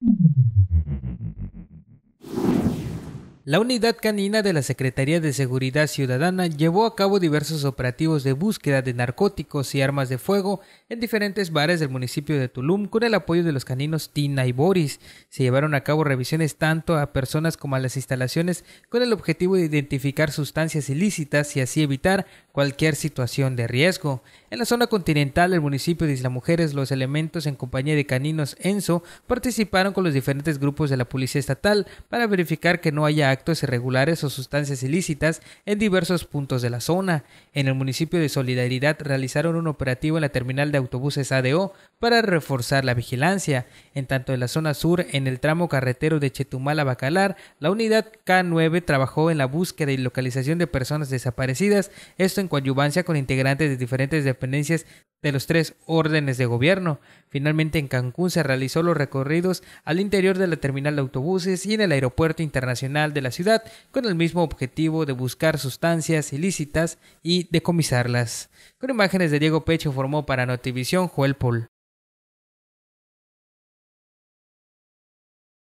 Thank mm-hmm. you. La unidad canina de la Secretaría de Seguridad Ciudadana llevó a cabo diversos operativos de búsqueda de narcóticos y armas de fuego en diferentes bares del municipio de Tulum con el apoyo de los caninos Tina y Boris. Se llevaron a cabo revisiones tanto a personas como a las instalaciones con el objetivo de identificar sustancias ilícitas y así evitar cualquier situación de riesgo. En la zona continental del municipio de Isla Mujeres, los elementos en compañía de caninos Enzo participaron con los diferentes grupos de la Policía Estatal para verificar que no haya actos irregulares o sustancias ilícitas en diversos puntos de la zona. En el municipio de Solidaridad realizaron un operativo en la terminal de autobuses ADO para reforzar la vigilancia. En tanto en la zona sur, en el tramo carretero de Chetumal a Bacalar, la unidad K9 trabajó en la búsqueda y localización de personas desaparecidas, esto en coadyuvancia con integrantes de diferentes dependencias de los tres órdenes de gobierno. Finalmente en Cancún se realizó los recorridos al interior de la terminal de autobuses y en el aeropuerto internacional de la ciudad con el mismo objetivo de buscar sustancias ilícitas y decomisarlas. Con imágenes de Diego Pecho formó para Notivisión Joel